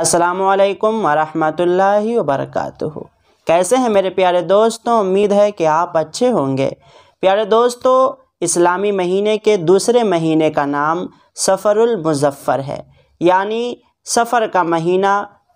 असलकम वरहमतुल्लाहि वबरकातुहु कैसे हैं मेरे प्यारे दोस्तों उम्मीद है कि आप अच्छे होंगे प्यारे दोस्तों इस्लामी महीने के दूसरे महीने का नाम सफ़रुल मुजफ़्फ़र है यानी सफ़र का महीना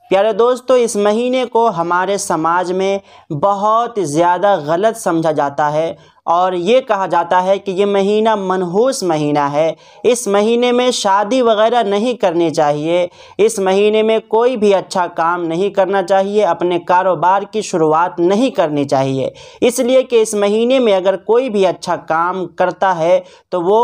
प्यारे दोस्तों इस महीने को हमारे समाज में बहुत ज़्यादा गलत समझा जाता है और ये कहा जाता है कि ये महीना मनहूस महीना है इस महीने में शादी वगैरह नहीं करनी चाहिए इस महीने में कोई भी अच्छा काम नहीं करना चाहिए अपने कारोबार की शुरुआत नहीं करनी चाहिए इसलिए कि इस महीने में अगर कोई भी अच्छा काम करता है तो वो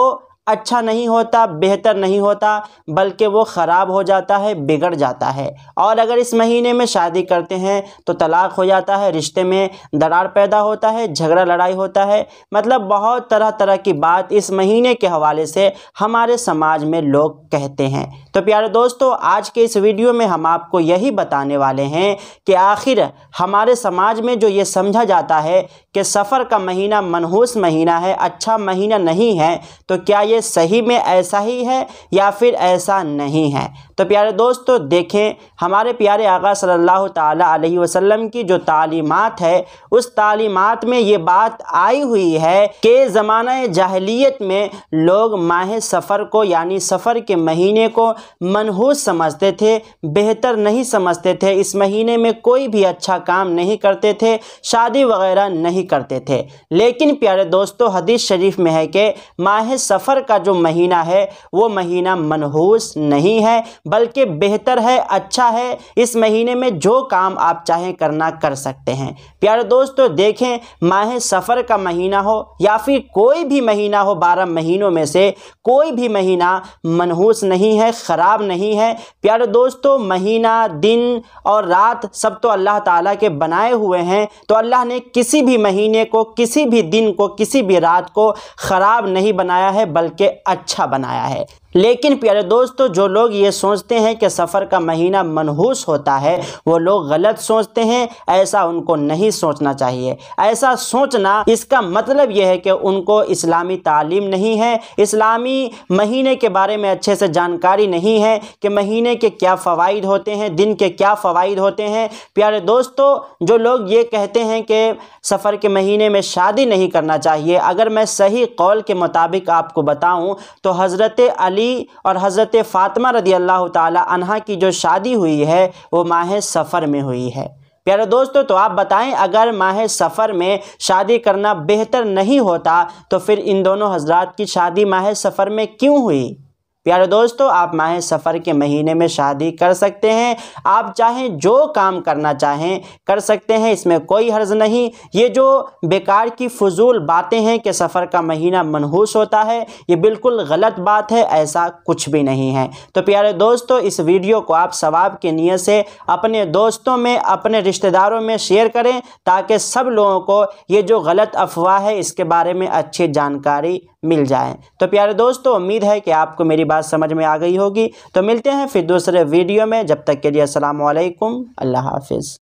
अच्छा नहीं होता बेहतर नहीं होता बल्कि वो ख़राब हो जाता है बिगड़ जाता है और अगर इस महीने में शादी करते हैं तो तलाक हो जाता है रिश्ते में दरार पैदा होता है झगड़ा लड़ाई होता है मतलब बहुत तरह तरह की बात इस महीने के हवाले से हमारे समाज में लोग कहते हैं तो प्यारे दोस्तों आज के इस वीडियो में हम आपको यही बताने वाले हैं कि आखिर हमारे समाज में जो ये समझा जाता है कि सफ़र का महीना मनहूस महीना है अच्छा महीना नहीं है तो क्या ये सही में ऐसा ही है या फिर ऐसा नहीं है तो प्यारे दोस्तों देखें हमारे प्यारे आगा सल्लल्लाहु अलैहि वसल्लम की जो तालीमात है उस तालीमात में ये बात आई हुई है कि ज़माना जहलीत में लोग माह सफ़र को यानी सफ़र के महीने को मनहूस समझते थे बेहतर नहीं समझते थे इस महीने में कोई भी अच्छा काम नहीं करते थे शादी वगैरह नहीं करते थे लेकिन प्यारे दोस्तों हदीस शरीफ में है कि माह सफ़र का जो महीना है वो महीना मनहूस नहीं है बल्कि बेहतर है अच्छा है इस महीने में जो काम आप चाहें करना कर सकते हैं प्यारे दोस्तों देखें माह सफ़र का महीना हो या फिर कोई भी महीना हो बारह महीनों में से कोई भी महीना मनहूस नहीं है ख़राब नहीं है प्यारे दोस्तों महीना दिन और रात सब तो अल्लाह ताला के बनाए हुए हैं तो अल्लाह ने किसी भी महीने को किसी भी दिन को किसी भी रात को ख़राब नहीं बनाया है बल्कि अच्छा बनाया है लेकिन प्यारे दोस्तों जो लोग ये सोचते हैं कि सफ़र का महीना मनहूस होता है वो लोग गलत सोचते हैं ऐसा उनको नहीं सोचना चाहिए ऐसा सोचना इसका मतलब यह है कि उनको इस्लामी तालीम नहीं है इस्लामी महीने के बारे में अच्छे से जानकारी नहीं है कि महीने के क्या फ़वाद होते हैं दिन के क्या फ़वाद होते हैं प्यारे दोस्तों जो लोग ये कहते हैं कि सफ़र के महीने में शादी नहीं करना चाहिए अगर मैं सही कौल के मुताबिक आपको बताऊँ तो हज़रत अली अली और हज़रत फातमा रदी अल्लाह तहा की जो शादी हुई है वो माह सफ़र में हुई है प्यारे दोस्तों तो आप बताएं अगर माह सफ़र में शादी करना बेहतर नहीं होता तो फिर इन दोनों हजरात की शादी माह सफ़र में क्यों हुई प्यारे दोस्तों आप माह सफ़र के महीने में शादी कर सकते हैं आप चाहें जो काम करना चाहें कर सकते हैं इसमें कोई हर्ज नहीं ये जो बेकार की फजूल बातें हैं कि सफ़र का महीना मनहूस होता है ये बिल्कुल गलत बात है ऐसा कुछ भी नहीं है तो प्यारे दोस्तों इस वीडियो को आप सवाब की नीयत से अपने दोस्तों में अपने रिश्तेदारों में शेयर करें ताकि सब लोगों को ये जो गलत अफवाह है इसके बारे में अच्छी जानकारी मिल जाए तो प्यारे दोस्तों उम्मीद है कि आपको मेरी बात समझ में आ गई होगी तो मिलते हैं फिर दूसरे वीडियो में जब तक के लिए असलकम अल्लाह हाफिज़